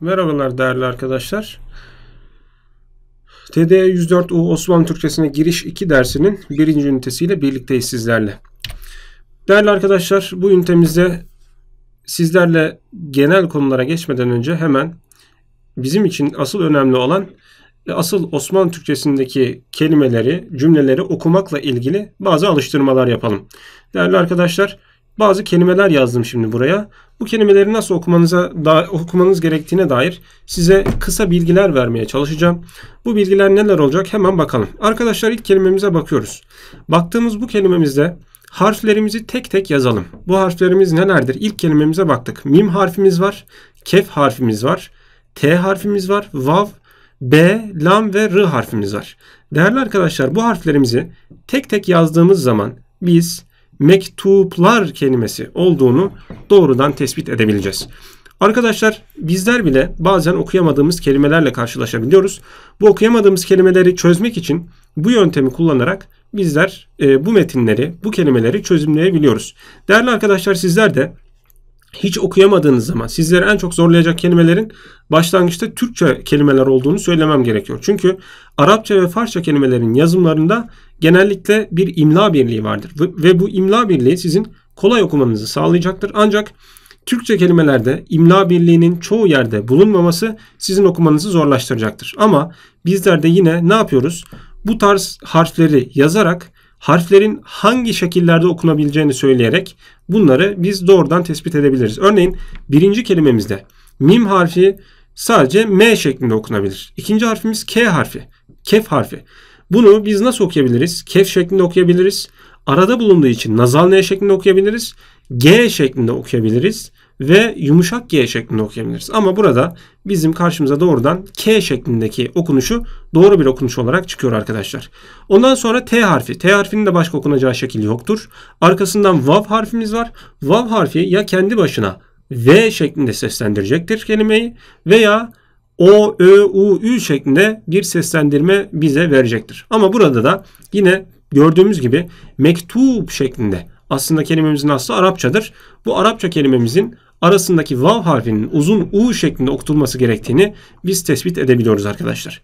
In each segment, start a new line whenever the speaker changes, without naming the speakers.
Merhabalar değerli arkadaşlar. TD 104U e Osmanlı Türkçesine giriş 2 dersinin birinci ünitesiyle birlikteyiz sizlerle. Değerli arkadaşlar bu ünitemizde sizlerle genel konulara geçmeden önce hemen bizim için asıl önemli olan asıl Osmanlı Türkçesindeki kelimeleri, cümleleri okumakla ilgili bazı alıştırmalar yapalım. Değerli arkadaşlar, bazı kelimeler yazdım şimdi buraya. Bu kelimeleri nasıl okumanıza da, okumanız gerektiğine dair size kısa bilgiler vermeye çalışacağım. Bu bilgiler neler olacak hemen bakalım. Arkadaşlar ilk kelimemize bakıyoruz. Baktığımız bu kelimemizde harflerimizi tek tek yazalım. Bu harflerimiz nelerdir? İlk kelimemize baktık. Mim harfimiz var, kef harfimiz var, t harfimiz var, vav, b, lam ve r harfimiz var. Değerli arkadaşlar bu harflerimizi tek tek yazdığımız zaman biz mektuplar kelimesi olduğunu doğrudan tespit edebileceğiz. Arkadaşlar bizler bile bazen okuyamadığımız kelimelerle karşılaşabiliyoruz. Bu okuyamadığımız kelimeleri çözmek için bu yöntemi kullanarak bizler e, bu metinleri, bu kelimeleri çözümleyebiliyoruz. Değerli arkadaşlar sizler de hiç okuyamadığınız zaman sizleri en çok zorlayacak kelimelerin başlangıçta Türkçe kelimeler olduğunu söylemem gerekiyor. Çünkü Arapça ve Farsça kelimelerin yazımlarında genellikle bir imla birliği vardır ve bu imla birliği sizin kolay okumanızı sağlayacaktır. Ancak Türkçe kelimelerde imla birliğinin çoğu yerde bulunmaması sizin okumanızı zorlaştıracaktır. Ama bizler de yine ne yapıyoruz? Bu tarz harfleri yazarak harflerin hangi şekillerde okunabileceğini söyleyerek bunları biz doğrudan tespit edebiliriz. Örneğin birinci kelimemizde mim harfi sadece M şeklinde okunabilir. İkinci harfimiz K harfi, kef harfi. Bunu biz nasıl okuyabiliriz? Kef şeklinde okuyabiliriz. Arada bulunduğu için nazal N şeklinde okuyabiliriz. G şeklinde okuyabiliriz ve yumuşak G şeklinde okuyabiliriz. Ama burada bizim karşımıza doğrudan K şeklindeki okunuşu doğru bir okunuş olarak çıkıyor arkadaşlar. Ondan sonra T harfi. T harfinin de başka okunacağı şekil yoktur. Arkasından vav harfimiz var. Vav harfi ya kendi başına V şeklinde seslendirecektir kelimeyi veya o, Ö, U, Ü şeklinde bir seslendirme bize verecektir. Ama burada da yine gördüğümüz gibi mektup şeklinde aslında kelimemizin aslı Arapçadır. Bu Arapça kelimemizin arasındaki vav harfinin uzun U şeklinde okutulması gerektiğini biz tespit edebiliyoruz arkadaşlar.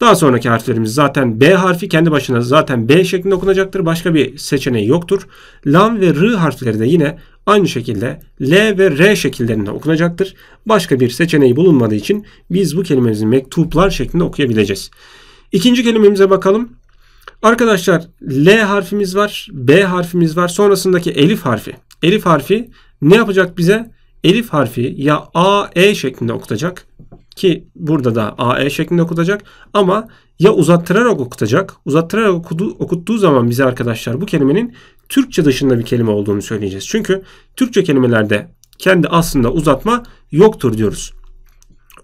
Daha sonraki harflerimiz zaten B harfi kendi başına zaten B şeklinde okunacaktır. Başka bir seçeneği yoktur. Lam ve R harfleri de yine aynı şekilde L ve R şekillerinde okunacaktır. Başka bir seçeneği bulunmadığı için biz bu kelimemizi mektuplar şeklinde okuyabileceğiz. İkinci kelimemize bakalım. Arkadaşlar L harfimiz var, B harfimiz var. Sonrasındaki elif harfi. Elif harfi ne yapacak bize? elif harfi ya A, E şeklinde okutacak ki burada da A, E şeklinde okutacak ama ya uzattırarak okutacak. Uzattırarak okudu, okuttuğu zaman bize arkadaşlar bu kelimenin Türkçe dışında bir kelime olduğunu söyleyeceğiz. Çünkü Türkçe kelimelerde kendi aslında uzatma yoktur diyoruz.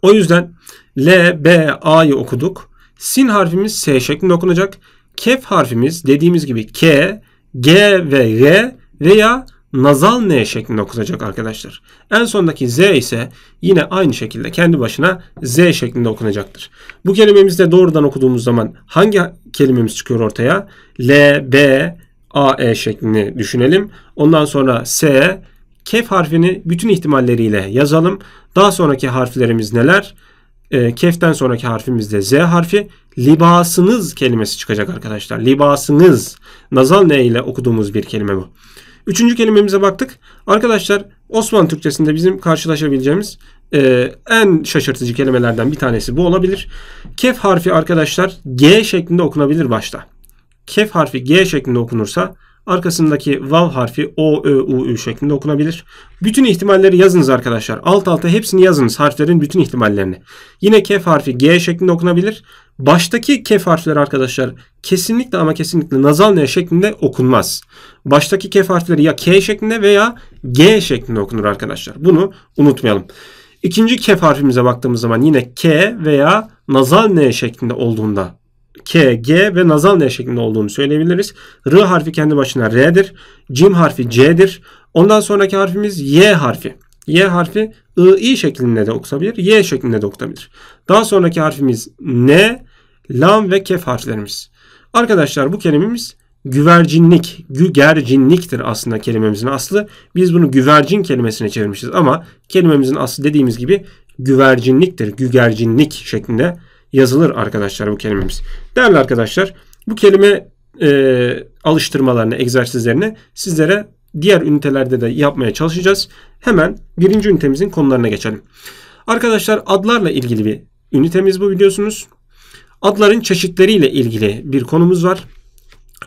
O yüzden L, B, A'yı okuduk. Sin harfimiz S şeklinde okunacak. Kef harfimiz dediğimiz gibi K, G ve R veya nazal n şeklinde okunacak arkadaşlar. En sondaki z ise yine aynı şekilde kendi başına z şeklinde okunacaktır. Bu kelimemizi de doğrudan okuduğumuz zaman hangi kelimemiz çıkıyor ortaya? L, B, A, E şeklini düşünelim. Ondan sonra S, kef harfini bütün ihtimalleriyle yazalım. Daha sonraki harflerimiz neler? E, keften sonraki harfimiz de Z harfi. Libasınız kelimesi çıkacak arkadaşlar. Libasınız. Nazal n ile okuduğumuz bir kelime bu. Üçüncü kelimemize baktık. Arkadaşlar Osmanlı Türkçesinde bizim karşılaşabileceğimiz e, en şaşırtıcı kelimelerden bir tanesi bu olabilir. Kef harfi arkadaşlar G şeklinde okunabilir başta. Kef harfi G şeklinde okunursa Arkasındaki vav harfi o, ö, u, ü şeklinde okunabilir. Bütün ihtimalleri yazınız arkadaşlar. Alt alta hepsini yazınız harflerin bütün ihtimallerini. Yine kef harfi g şeklinde okunabilir. Baştaki kef harfleri arkadaşlar kesinlikle ama kesinlikle nazal ne şeklinde okunmaz. Baştaki kef harfleri ya k şeklinde veya g şeklinde okunur arkadaşlar. Bunu unutmayalım. İkinci kef harfimize baktığımız zaman yine k veya nazal ne şeklinde olduğunda K, G ve nazal N şeklinde olduğunu söyleyebiliriz. R harfi kendi başına R'dir. Cim harfi C'dir. Ondan sonraki harfimiz Y harfi. Y harfi I, I şeklinde de okunabilir. Y şeklinde de okunabilir. Daha sonraki harfimiz N, Lam ve Kef harflerimiz. Arkadaşlar bu kelimemiz güvercinlik, gügercinliktir aslında kelimemizin aslı. Biz bunu güvercin kelimesine çevirmişiz ama kelimemizin aslı dediğimiz gibi güvercinliktir, gügercinlik şeklinde yazılır arkadaşlar bu kelimemiz. Değerli arkadaşlar bu kelime e, alıştırmalarını, egzersizlerini sizlere diğer ünitelerde de yapmaya çalışacağız. Hemen birinci ünitemizin konularına geçelim. Arkadaşlar adlarla ilgili bir ünitemiz bu biliyorsunuz. Adların çeşitleriyle ilgili bir konumuz var.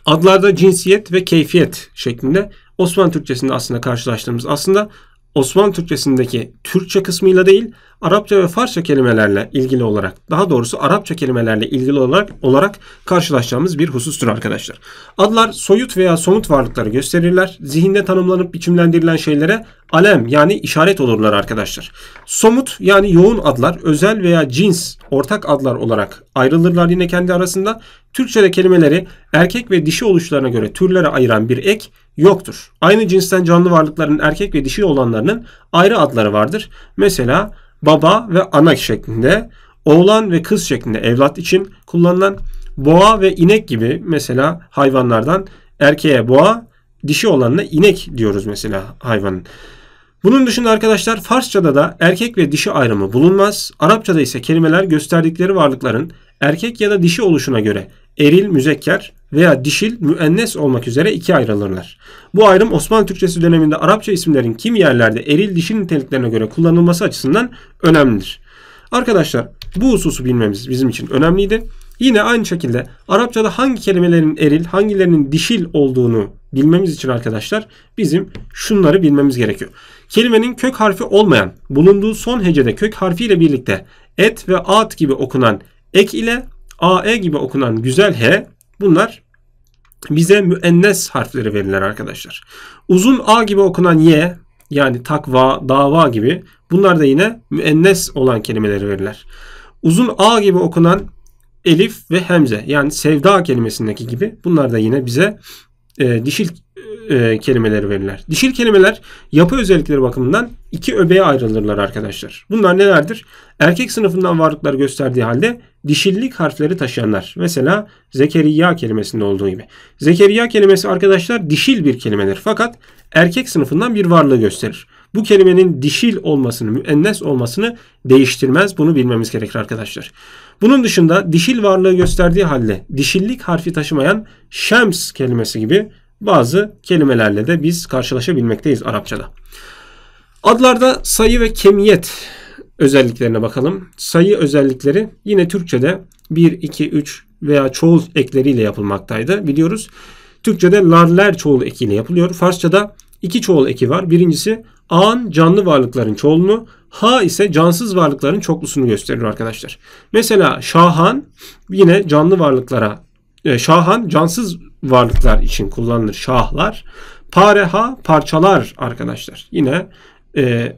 Adlarda cinsiyet ve keyfiyet şeklinde Osmanlı Türkçesinde aslında karşılaştığımız aslında Osmanlı Türkçesindeki Türkçe kısmıyla değil, Arapça ve Farsça kelimelerle ilgili olarak, daha doğrusu Arapça kelimelerle ilgili olarak, olarak karşılaşacağımız bir husustur arkadaşlar. Adlar soyut veya somut varlıkları gösterirler. Zihinde tanımlanıp biçimlendirilen şeylere alem yani işaret olurlar arkadaşlar. Somut yani yoğun adlar özel veya cins ortak adlar olarak ayrılırlar yine kendi arasında. Türkçe'de kelimeleri erkek ve dişi oluşlarına göre türlere ayıran bir ek yoktur. Aynı cinsten canlı varlıkların erkek ve dişi olanlarının ayrı adları vardır. Mesela baba ve ana şeklinde, oğlan ve kız şeklinde evlat için kullanılan boğa ve inek gibi mesela hayvanlardan erkeğe boğa, dişi olanına inek diyoruz mesela hayvanın. Bunun dışında arkadaşlar Farsçada da erkek ve dişi ayrımı bulunmaz. Arapçada ise kelimeler gösterdikleri varlıkların erkek ya da dişi oluşuna göre eril müzekker veya dişil müennes olmak üzere ikiye ayrılırlar. Bu ayrım Osmanlı Türkçesi döneminde Arapça isimlerin kim yerlerde eril dişil niteliklerine göre kullanılması açısından önemlidir. Arkadaşlar bu hususu bilmemiz bizim için önemliydi. Yine aynı şekilde Arapçada hangi kelimelerin eril, hangilerinin dişil olduğunu bilmemiz için arkadaşlar bizim şunları bilmemiz gerekiyor. Kelimenin kök harfi olmayan, bulunduğu son hecede kök harfiyle birlikte et ve at gibi okunan ek ile AE gibi okunan güzel H bunlar bize müennes harfleri verilir arkadaşlar. Uzun A gibi okunan Y yani takva, dava gibi bunlar da yine müennes olan kelimeleri verirler. Uzun A gibi okunan elif ve hemze yani sevda kelimesindeki gibi bunlar da yine bize e, dişil e, kelimeleri verirler. Dişil kelimeler yapı özellikleri bakımından iki öbeğe ayrılırlar arkadaşlar. Bunlar nelerdir? Erkek sınıfından varlıklar gösterdiği halde dişillik harfleri taşıyanlar. Mesela Zekeriya kelimesinde olduğu gibi. Zekeriya kelimesi arkadaşlar dişil bir kelimedir. Fakat erkek sınıfından bir varlığı gösterir. Bu kelimenin dişil olmasını, müennes olmasını değiştirmez. Bunu bilmemiz gerekir arkadaşlar. Bunun dışında dişil varlığı gösterdiği halde dişillik harfi taşımayan şems kelimesi gibi bazı kelimelerle de biz karşılaşabilmekteyiz Arapçada. Adlarda sayı ve kemiyet özelliklerine bakalım. Sayı özellikleri yine Türkçe'de 1, 2, 3 veya çoğul ekleriyle yapılmaktaydı biliyoruz. Türkçe'de larler çoğul ekiyle yapılıyor. Farsça'da iki çoğul eki var. Birincisi an canlı varlıkların çoğulunu, ha ise cansız varlıkların çoklusunu gösteriyor arkadaşlar. Mesela Şahan yine canlı varlıklara e, Şahan cansız varlıklar için kullanılır şahlar. Pareha parçalar arkadaşlar. Yine e,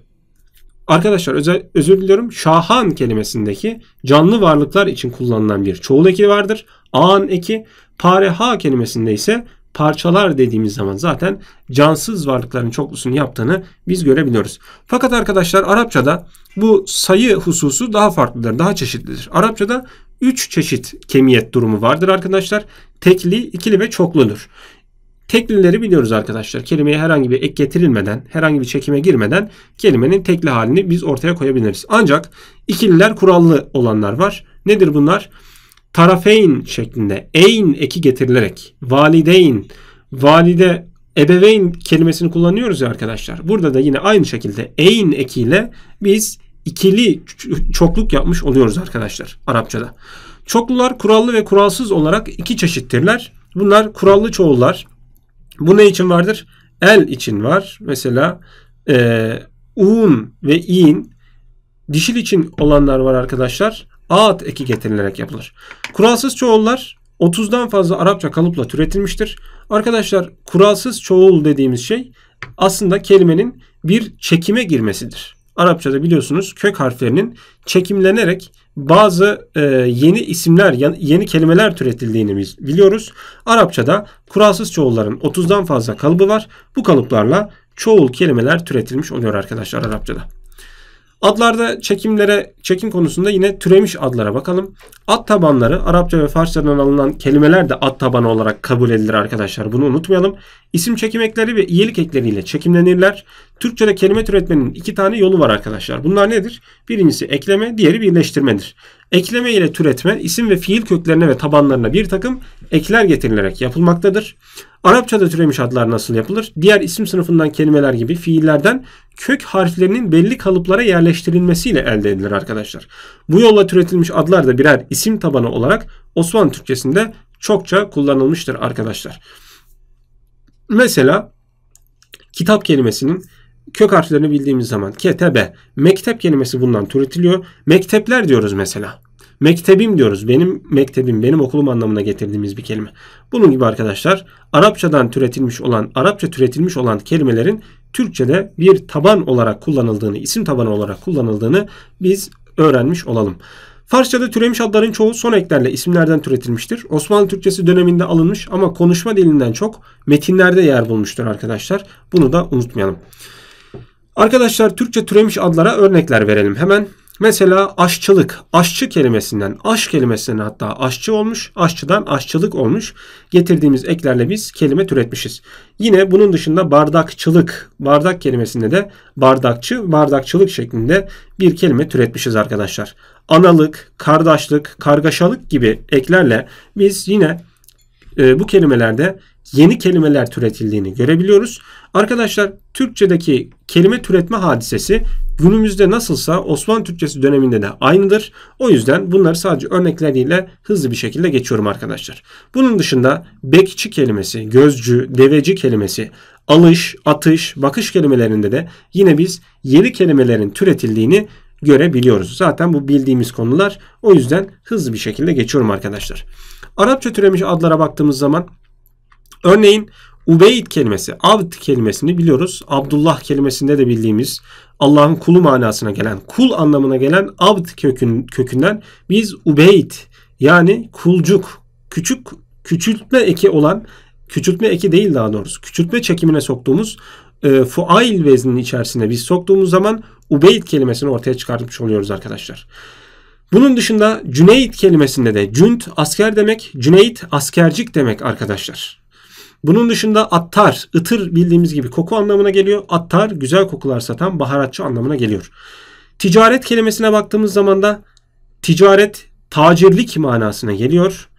arkadaşlar özel, özür diliyorum. Şahan kelimesindeki canlı varlıklar için kullanılan bir çoğul eki vardır. An eki. Pareha kelimesinde ise parçalar dediğimiz zaman zaten cansız varlıkların çoklusunu yaptığını biz görebiliyoruz. Fakat arkadaşlar Arapçada bu sayı hususu daha farklıdır, daha çeşitlidir. Arapçada 3 çeşit kemiyet durumu vardır arkadaşlar tekli, ikili ve çokludur. Teklileri biliyoruz arkadaşlar. Kelimeye herhangi bir ek getirilmeden, herhangi bir çekime girmeden kelimenin tekli halini biz ortaya koyabiliriz. Ancak ikililer kurallı olanlar var. Nedir bunlar? Tarafeyn şeklinde e'in eki getirilerek valideyn, valide ebeveyn kelimesini kullanıyoruz ya arkadaşlar. Burada da yine aynı şekilde e'in ekiyle biz ikili çokluk yapmış oluyoruz arkadaşlar Arapçada. Çoklular kurallı ve kuralsız olarak iki çeşittirler. Bunlar kurallı çoğullar. Bu ne için vardır? El için var. Mesela e, un ve in dişil için olanlar var arkadaşlar. Aat eki getirilerek yapılır. Kuralsız çoğullar 30'dan fazla Arapça kalıpla türetilmiştir. Arkadaşlar kuralsız çoğul dediğimiz şey aslında kelimenin bir çekime girmesidir. Arapçada biliyorsunuz kök harflerinin çekimlenerek bazı e, yeni isimler, yeni kelimeler türetildiğini biz biliyoruz. Arapçada kuralsız çoğulların 30'dan fazla kalıbı var. Bu kalıplarla çoğul kelimeler türetilmiş oluyor arkadaşlar Arapçada. Adlarda çekimlere çekim konusunda yine türemiş adlara bakalım. Ad tabanları Arapça ve Farsçadan alınan kelimeler de ad tabanı olarak kabul edilir arkadaşlar. Bunu unutmayalım. İsim çekim ekleri ve iyilik ekleriyle çekimlenirler. Türkçede kelime türetmenin iki tane yolu var arkadaşlar. Bunlar nedir? Birincisi ekleme, diğeri birleştirmedir. Ekleme ile türetme isim ve fiil köklerine ve tabanlarına bir takım ekler getirilerek yapılmaktadır. Arapçada türemiş adlar nasıl yapılır? Diğer isim sınıfından kelimeler gibi fiillerden kök harflerinin belli kalıplara yerleştirilmesiyle elde edilir arkadaşlar. Bu yolla türetilmiş adlar da birer isim tabanı olarak Osmanlı Türkçesinde çokça kullanılmıştır arkadaşlar. Mesela kitap kelimesinin kök harflerini bildiğimiz zaman ketebe, mektep kelimesi bundan türetiliyor. Mektepler diyoruz mesela. Mektebim diyoruz. Benim mektebim, benim okulum anlamına getirdiğimiz bir kelime. Bunun gibi arkadaşlar Arapçadan türetilmiş olan, Arapça türetilmiş olan kelimelerin Türkçe'de bir taban olarak kullanıldığını, isim tabanı olarak kullanıldığını biz öğrenmiş olalım. Farsçada türemiş adların çoğu son eklerle isimlerden türetilmiştir. Osmanlı Türkçesi döneminde alınmış ama konuşma dilinden çok metinlerde yer bulmuştur arkadaşlar. Bunu da unutmayalım. Arkadaşlar Türkçe türemiş adlara örnekler verelim hemen. Mesela aşçılık, aşçı kelimesinden, aş kelimesinden hatta aşçı olmuş, aşçıdan aşçılık olmuş. Getirdiğimiz eklerle biz kelime türetmişiz. Yine bunun dışında bardakçılık, bardak kelimesinde de bardakçı, bardakçılık şeklinde bir kelime türetmişiz arkadaşlar. Analık, kardeşlik, kargaşalık gibi eklerle biz yine e, bu kelimelerde yeni kelimeler türetildiğini görebiliyoruz. Arkadaşlar Türkçedeki kelime türetme hadisesi günümüzde nasılsa Osmanlı Türkçesi döneminde de aynıdır. O yüzden bunları sadece örnekleriyle hızlı bir şekilde geçiyorum arkadaşlar. Bunun dışında bekçi kelimesi, gözcü, deveci kelimesi, alış, atış, bakış kelimelerinde de yine biz yeni kelimelerin türetildiğini görebiliyoruz. Zaten bu bildiğimiz konular. O yüzden hızlı bir şekilde geçiyorum arkadaşlar. Arapça türemiş adlara baktığımız zaman örneğin Ubeyd kelimesi, abd kelimesini biliyoruz. Abdullah kelimesinde de bildiğimiz Allah'ın kulu manasına gelen, kul anlamına gelen abd kökün, kökünden biz ubeyd yani kulcuk, küçük küçültme eki olan, küçültme eki değil daha doğrusu, küçültme çekimine soktuğumuz e, fuail vezinin içerisine biz soktuğumuz zaman ubeyd kelimesini ortaya çıkartmış oluyoruz arkadaşlar. Bunun dışında Cüneyt kelimesinde de cünt asker demek, Cüneyt askercik demek arkadaşlar. Bunun dışında attar, ıtır bildiğimiz gibi koku anlamına geliyor. Attar güzel kokular satan baharatçı anlamına geliyor. Ticaret kelimesine baktığımız zaman da ticaret tacirlik manasına geliyor.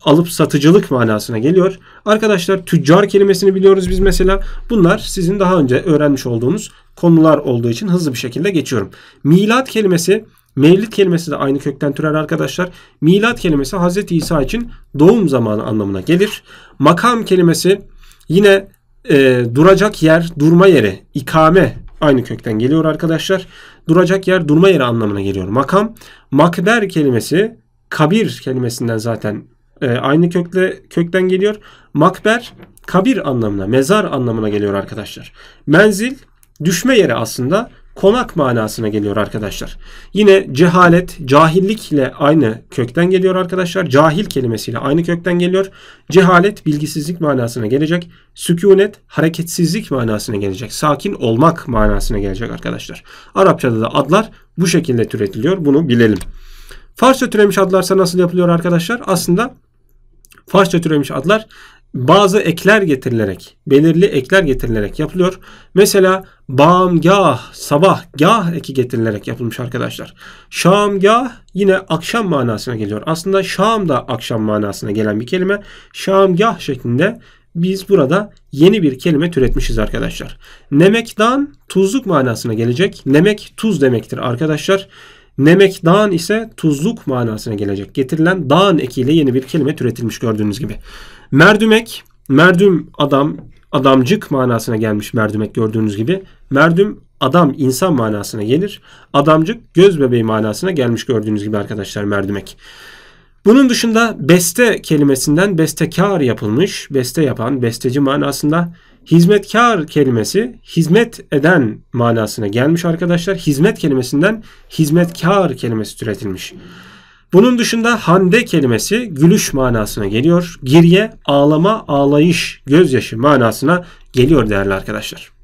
Alıp satıcılık manasına geliyor. Arkadaşlar tüccar kelimesini biliyoruz biz mesela. Bunlar sizin daha önce öğrenmiş olduğunuz konular olduğu için hızlı bir şekilde geçiyorum. Milat kelimesi Mevlid kelimesi de aynı kökten türer arkadaşlar. Milat kelimesi Hz. İsa için doğum zamanı anlamına gelir. Makam kelimesi yine e, duracak yer, durma yeri, ikame aynı kökten geliyor arkadaşlar. Duracak yer, durma yeri anlamına geliyor. Makam, makber kelimesi kabir kelimesinden zaten e, aynı kökle kökten geliyor. Makber kabir anlamına, mezar anlamına geliyor arkadaşlar. Menzil düşme yeri aslında konak manasına geliyor arkadaşlar. Yine cehalet, cahillikle aynı kökten geliyor arkadaşlar. Cahil kelimesiyle aynı kökten geliyor. Cehalet bilgisizlik manasına gelecek. Sükunet hareketsizlik manasına gelecek. Sakin olmak manasına gelecek arkadaşlar. Arapçada da adlar bu şekilde türetiliyor. Bunu bilelim. Farsça türemiş adlarsa nasıl yapılıyor arkadaşlar? Aslında Farsça türemiş adlar bazı ekler getirilerek, belirli ekler getirilerek yapılıyor. Mesela bağımgah, sabahgah eki getirilerek yapılmış arkadaşlar. Şamgah yine akşam manasına geliyor. Aslında Şam da akşam manasına gelen bir kelime. Şamgah şeklinde biz burada yeni bir kelime türetmişiz arkadaşlar. Nemekdan tuzluk manasına gelecek. Nemek tuz demektir arkadaşlar. Nemek dan ise tuzluk manasına gelecek. Getirilen dan ekiyle yeni bir kelime türetilmiş gördüğünüz gibi. Merdümek, merdüm adam, adamcık manasına gelmiş merdümek gördüğünüz gibi. Merdüm adam, insan manasına gelir. Adamcık göz bebeği manasına gelmiş gördüğünüz gibi arkadaşlar merdümek. Bunun dışında beste kelimesinden bestekar yapılmış, beste yapan, besteci manasında hizmetkar kelimesi hizmet eden manasına gelmiş arkadaşlar. Hizmet kelimesinden hizmetkar kelimesi türetilmiş. Bunun dışında hande kelimesi gülüş manasına geliyor. Girye ağlama, ağlayış, gözyaşı manasına geliyor değerli arkadaşlar.